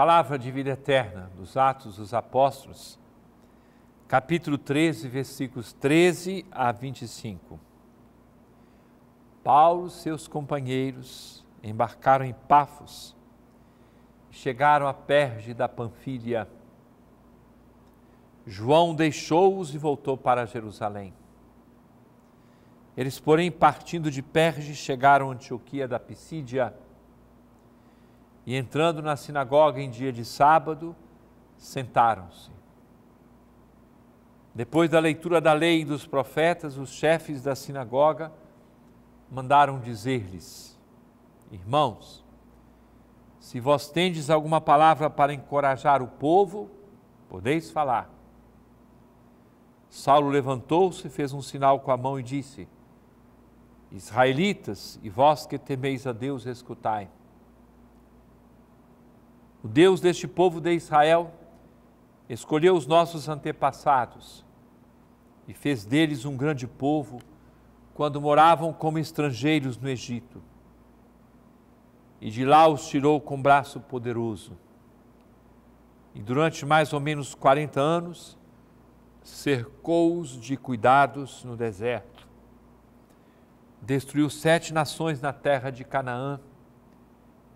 Palavra de vida eterna, dos Atos dos Apóstolos, capítulo 13, versículos 13 a 25. Paulo e seus companheiros embarcaram em Pafos, chegaram à Perge da Panfilha. João deixou-os e voltou para Jerusalém. Eles, porém, partindo de Perge, chegaram a Antioquia da Pisídia, e entrando na sinagoga em dia de sábado, sentaram-se. Depois da leitura da lei e dos profetas, os chefes da sinagoga mandaram dizer-lhes: Irmãos, se vós tendes alguma palavra para encorajar o povo, podeis falar. Saulo levantou-se, fez um sinal com a mão e disse: Israelitas, e vós que temeis a Deus, escutai. O Deus deste povo de Israel escolheu os nossos antepassados e fez deles um grande povo quando moravam como estrangeiros no Egito. E de lá os tirou com um braço poderoso. E durante mais ou menos 40 anos, cercou-os de cuidados no deserto. Destruiu sete nações na terra de Canaã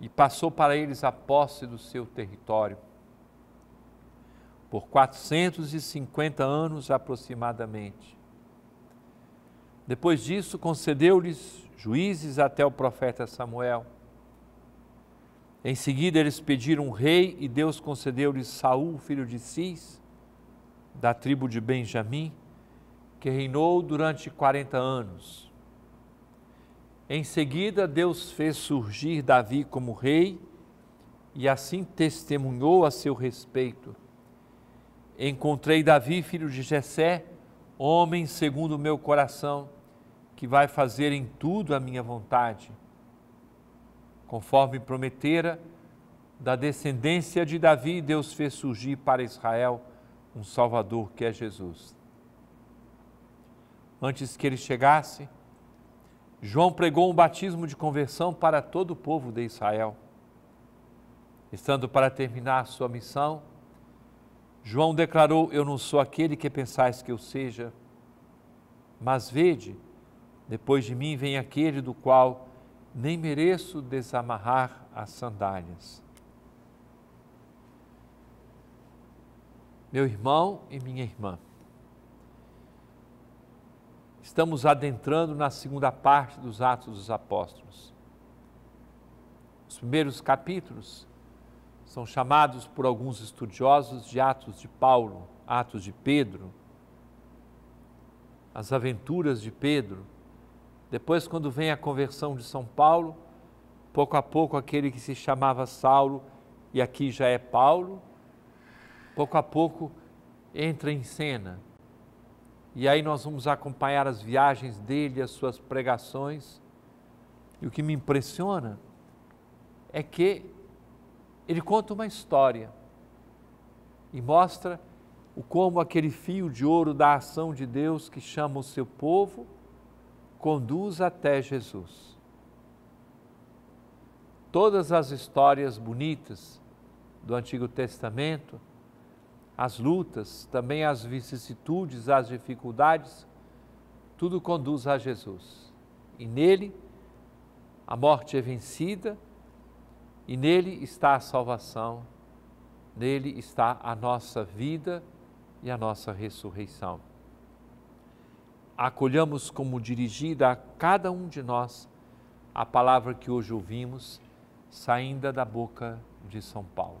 e passou para eles a posse do seu território. Por 450 anos aproximadamente. Depois disso, concedeu-lhes juízes até o profeta Samuel. Em seguida, eles pediram um rei e Deus concedeu-lhes Saul, filho de Cis, da tribo de Benjamim, que reinou durante 40 anos. Em seguida, Deus fez surgir Davi como rei e assim testemunhou a seu respeito. Encontrei Davi, filho de Jessé, homem segundo o meu coração, que vai fazer em tudo a minha vontade. Conforme prometera, da descendência de Davi, Deus fez surgir para Israel um Salvador que é Jesus. Antes que ele chegasse, João pregou um batismo de conversão para todo o povo de Israel. Estando para terminar sua missão, João declarou: Eu não sou aquele que pensais que eu seja, mas vede, depois de mim vem aquele do qual nem mereço desamarrar as sandálias. Meu irmão e minha irmã, Estamos adentrando na segunda parte dos Atos dos Apóstolos. Os primeiros capítulos são chamados por alguns estudiosos de Atos de Paulo, Atos de Pedro, as aventuras de Pedro. Depois, quando vem a conversão de São Paulo, pouco a pouco aquele que se chamava Saulo e aqui já é Paulo, pouco a pouco entra em cena e aí nós vamos acompanhar as viagens dele, as suas pregações. E o que me impressiona é que ele conta uma história e mostra o como aquele fio de ouro da ação de Deus que chama o seu povo conduz até Jesus. Todas as histórias bonitas do Antigo Testamento as lutas, também as vicissitudes, as dificuldades, tudo conduz a Jesus. E nele a morte é vencida, e nele está a salvação, nele está a nossa vida e a nossa ressurreição. Acolhamos como dirigida a cada um de nós a palavra que hoje ouvimos, saindo da boca de São Paulo